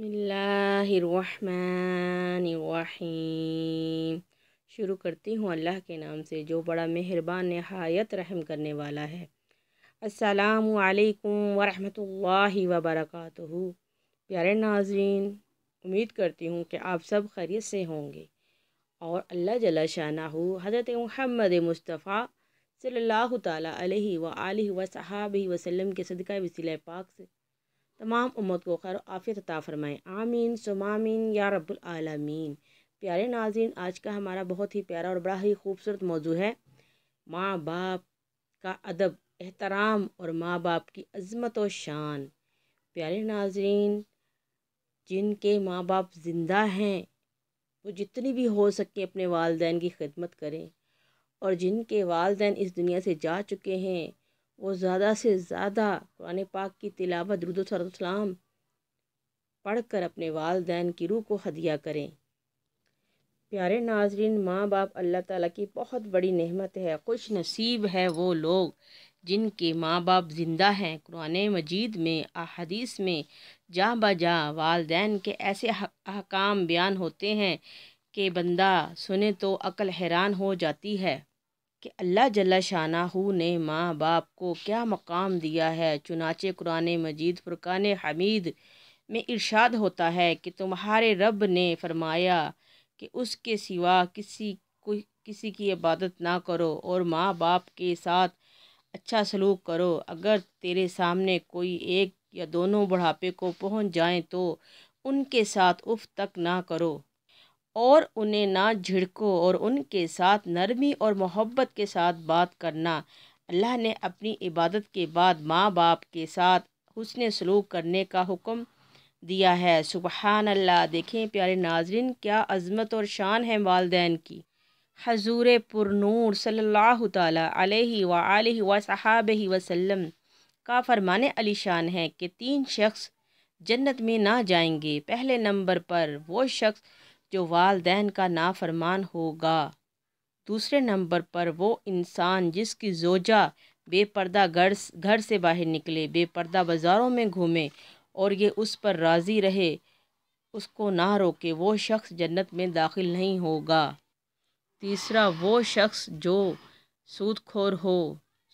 बसमीम शुरू करती हूँ अल्लाह के नाम से जो बड़ा मेहरबान नहायत रहम करने वाला है अस्सलाम वालेकुम वरहमतुल्लाहि वबरकातुहू प्यारे नाजरीन उम्मीद करती हूँ कि आप सब खैरियत से होंगे और अल्लाह जला शाहनाहू हज़रत महमद मुस्तफ़ा सल्लल्लाहु ताला अलैहि व आलिहि व सहाबी वसल्लम के सदका वसीला पाक से तमाम उम्मत को खैर आफियत अता फ़रमाएँ आमीन सुमामीन या आलमीन प्यारे नाजीन आज का हमारा बहुत ही प्यारा और बड़ा ही खूबसूरत मौजू है माँ बाप का अदब एहतराम और माँ बाप की अजमत और शान प्यारे नाजरीन जिनके माँ बाप ज़िंदा हैं वो जितनी भी हो सके अपने वालदेन की खिदमत करें और जिनके वालदेन इस दुनिया से जा चुके हैं वो ज़्यादा से ज़्यादा कुरान पाक की तिलावत दरुदोसलाम पढ़ कर अपने वालदेन की रूह को हदिया करें प्यारे नाजरीन माँ बाप अल्लाह ताला की बहुत बड़ी नहमत है खुश नसीब है वो लोग जिनके माँ बाप ज़िंदा हैं कुरान मजीद में अदीस में जा बजा वालदेन के ऐसे अहकाम बयान होते हैं कि बंदा सुने तो अकल हैरान हो जाती है कि अल्लाह जल्ला शाहू ने माँ बाप को क्या मकाम दिया है चुनाचे कुरान मजीद फ़ुरक़ान हमीद में इरशाद होता है कि तुम्हारे रब ने फरमाया कि उसके सिवा किसी को किसी की इबादत ना करो और माँ बाप के साथ अच्छा सलूक करो अगर तेरे सामने कोई एक या दोनों बुढ़ापे को पहुँच जाएँ तो उनके साथ उफ तक ना करो और उन्हें ना झिड़को और उनके साथ नरमी और मोहब्बत के साथ बात करना अल्लाह ने अपनी इबादत के बाद माँ बाप के साथ हुसन सलूक करने का हुक्म दिया है सुबहान अल्लाह देखें प्यारे नाजरन क्या अजमत और शान है वालदेन की हजूर पुरनूर सल्लाब अलैहि व का फरमान अलीशान है कि तीन शख्स जन्नत में ना जाएंगे पहले नंबर पर वो शख्स जो वालदेन का नाफरमान होगा दूसरे नंबर पर वो इंसान जिसकी जोजा बेपर्दा घर घर से बाहर निकले बेपर्दा बाज़ारों में घूमे और ये उस पर राज़ी रहे उसको ना रोके वो शख्स जन्नत में दाखिल नहीं होगा तीसरा वो शख्स जो सूद खोर हो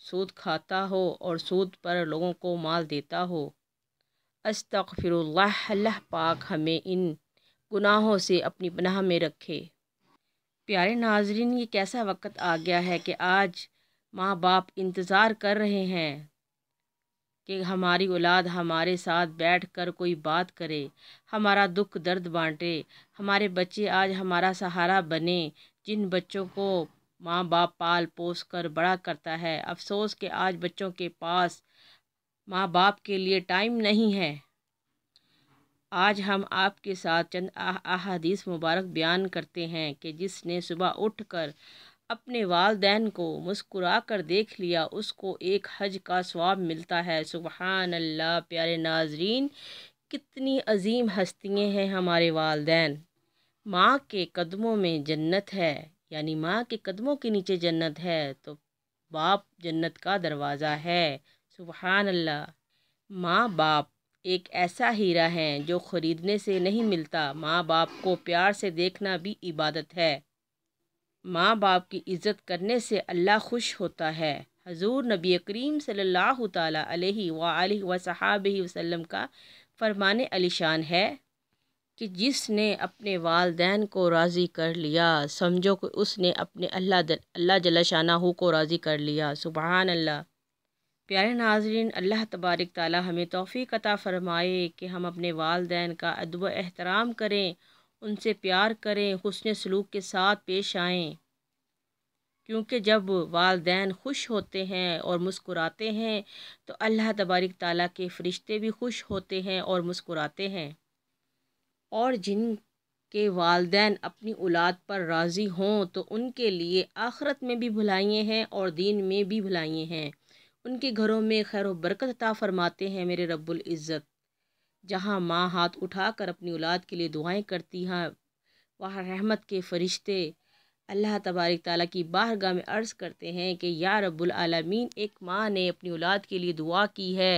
सूद खाता हो और सूद पर लोगों को माल देता हो अस्तफ़िर अल्लाह पाक हमें इन गुनाहों से अपनी पनाह में रखे प्यारे नाजरीन ये कैसा वक्त आ गया है कि आज माँ बाप इंतज़ार कर रहे हैं कि हमारी औलाद हमारे साथ बैठ कर कोई बात करे हमारा दुख दर्द बांटे हमारे बच्चे आज हमारा सहारा बने जिन बच्चों को माँ बाप पाल पोस कर बड़ा करता है अफसोस के आज बच्चों के पास माँ बाप के लिए टाइम नहीं है आज हम आपके साथ चंद अहादीस मुबारक बयान करते हैं कि जिसने सुबह उठकर अपने वालदेन को मुस्कुरा कर देख लिया उसको एक हज का स्वाब मिलता है सुबहान अल्लाह प्यारे नाजरीन कितनी अजीम हस्तियाँ हैं हमारे वालदेन माँ के कदमों में जन्नत है यानी माँ के कदमों के नीचे जन्नत है तो बाप जन्नत का दरवाज़ा है सुबहान अल्लाह माँ बाप एक ऐसा हीरा है जो ख़रीदने से नहीं मिलता माँ बाप को प्यार से देखना भी इबादत है माँ बाप की इज़्ज़त करने से अल्लाह खुश होता है हजूर नबी करीम सल्लल्लाहु अलैहि व सहाब वसलम का फरमान अलीशान है कि जिसने अपने वालदेन को राज़ी कर लिया समझो कि उसने अपने अल्लाह अल्लाह जलाशाना को राज़ी कर लिया सुबहान अल्लाह प्यारे नाजरीन अल्लाह तबारक ताली हमें तोफ़ी कता फ़रमाए कि हम अपने वालदेन का अदब एहतराम करें उनसे प्यार करें हसन सलूक के साथ पेश आएँ क्योंकि जब वालदेन खुश होते हैं और मुस्कुराते हैं तो अल्लाह तबारक ताली के फ़रिश्ते भी खुश होते हैं और मुस्कुराते हैं और जिन के वालदेन अपनी औलाद पर राज़ी हों तो उनके लिए आखरत में भी भुलाइए हैं और दीन में भी भुलाइए हैं उनके घरों में खैर बरकत अता फरमाते हैं मेरे रब्बुल इज़्ज़त जहाँ माँ हाथ उठाकर अपनी औलाद के लिए दुआएं करती हैं वहाँ रहमत के फरिश्ते अल्लाह तबारक ताला की बारगाह में अर्ज़ करते हैं कि या रब्बुल आलमीन एक माँ ने अपनी औलाद के लिए दुआ की है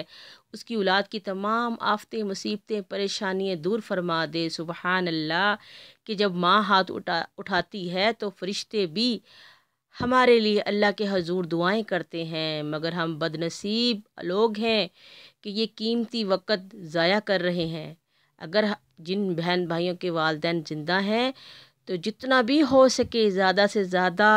उसकी औलाद की तमाम आफतें मुसीबतें परेशानियाँ दूर फरमा दे सुबहान अल्लाह कि जब माँ हाथ उठा उठाती है तो फरिश्ते भी हमारे लिए अल्लाह के हजूर दुआएं करते हैं मगर हम बदनसीब लोग हैं कि ये कीमती वक़्त ज़ाया कर रहे हैं अगर जिन बहन भाइयों के वालदे ज़िंदा हैं तो जितना भी हो सके ज़्यादा से ज़्यादा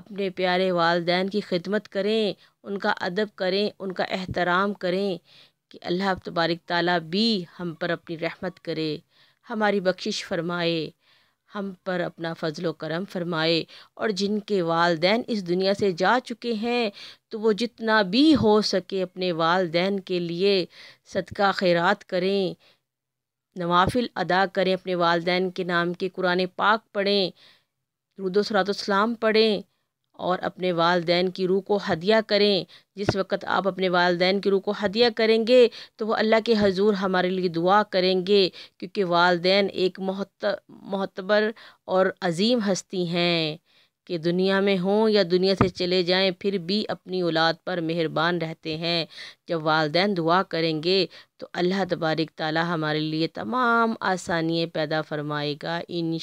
अपने प्यारे वालदे की खिदमत करें उनका अदब करें उनका एहतराम करें कि अल्लाह तबारक ताली भी हम पर अपनी रहमत करे हमारी बख्शिश फरमाए हम पर अपना फ़जल करम फरमाए और जिनके वालदेन इस दुनिया से जा चुके हैं तो वो जितना भी हो सके अपने वालदेन के लिए सदका खैरात करें नवाफिल अदा करें अपने वालदेन के नाम के कुरान पाक पढ़ें रुदोसरातोसलाम पढ़ें और अपने वालदेन की रूह को हदिया करें जिस वक़्त आप अपने वालदेन की रूह को हदिया करेंगे तो वह अल्लाह के हजूर हमारे लिए दुआ करेंगे क्योंकि वालदेन एक महत महतबर और अजीम हस्ती हैं कि दुनिया में हों या दुनिया से चले जाएं फिर भी अपनी औलाद पर मेहरबान रहते हैं जब वालदेन दुआ करेंगे तो अल्लाह तबारक ताली हमारे लिए तमाम आसानियाँ पैदा फरमाएगा इन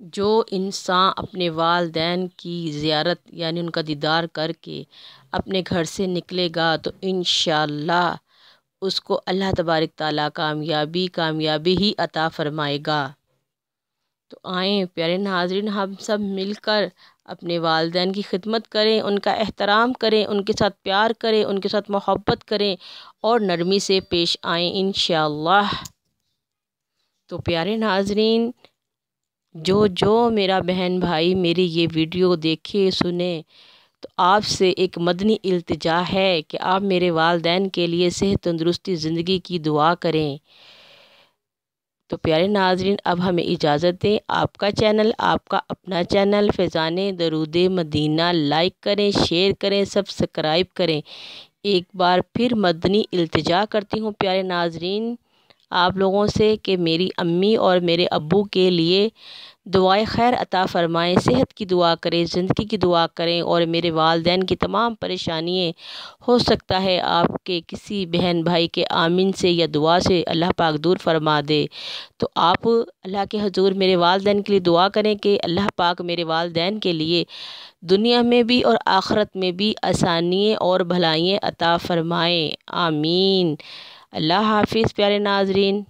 जो इंसान अपने वालदेन की ज़ियारत यानि उनका दीदार करके अपने घर से निकलेगा तो इन उसको अल्लाह तबारक ताली कामयाबी कामयाबी ही अता फ़रमाएगा तो आएँ प्यारे नाजरन हम सब मिलकर अपने वालदेन की खिदमत करें उनका एहतराम करें उनके साथ प्यार करें उनके साथ मोहब्बत करें और नरमी से पेश आए इन तो प्यारे नाजरीन जो जो मेरा बहन भाई मेरी ये वीडियो देखे सुने तो आपसे एक मदनी अल्तजा है कि आप मेरे वालदेन के लिए सेहत तंदरुस्ती ज़िंदगी की दुआ करें तो प्यारे नाजरीन अब हमें इजाज़त दें आपका चैनल आपका अपना चैनल फैज़ान दरूद मदीना लाइक करें शेयर करें सब्सक्राइब करें एक बार फिर मदनी अल्तजा करती हूँ प्यारे नाजरीन आप लोगों से कि मेरी अम्मी और मेरे अबू के लिए दुआए खैर अता फ़रमाएँ सेहत की दुआ करें ज़िंदगी की दुआ करें और मेरे वालदेन की तमाम परेशानियाँ हो सकता है आपके किसी बहन भाई के आमीन से या दुआ से अल्लाह पाक दूर फरमा दे तो आप अल्लाह के हजूर मेरे वालदेन के लिए दुआ करें कि अल्लाह पाक मेरे वालदेन के लिए दुनिया में भी और आखरत में भी आसानियाँ और भलाइयाँ अता फ़रमाएँ आमीन अल्लाह हाफिज़ प्यारे नाजरीन